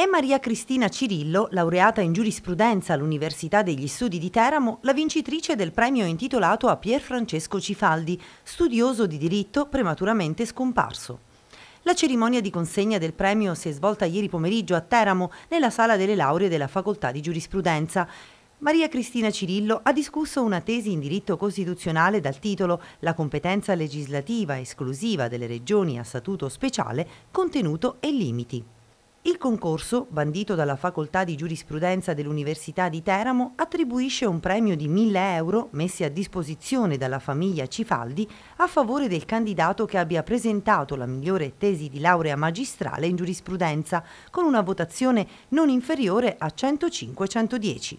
È Maria Cristina Cirillo, laureata in giurisprudenza all'Università degli Studi di Teramo, la vincitrice del premio intitolato a Pier Francesco Cifaldi, studioso di diritto prematuramente scomparso. La cerimonia di consegna del premio si è svolta ieri pomeriggio a Teramo, nella sala delle lauree della Facoltà di Giurisprudenza. Maria Cristina Cirillo ha discusso una tesi in diritto costituzionale dal titolo La competenza legislativa esclusiva delle regioni a statuto speciale, contenuto e limiti. Il concorso, bandito dalla Facoltà di Giurisprudenza dell'Università di Teramo, attribuisce un premio di 1000 euro messi a disposizione dalla famiglia Cifaldi a favore del candidato che abbia presentato la migliore tesi di laurea magistrale in giurisprudenza, con una votazione non inferiore a 105-110.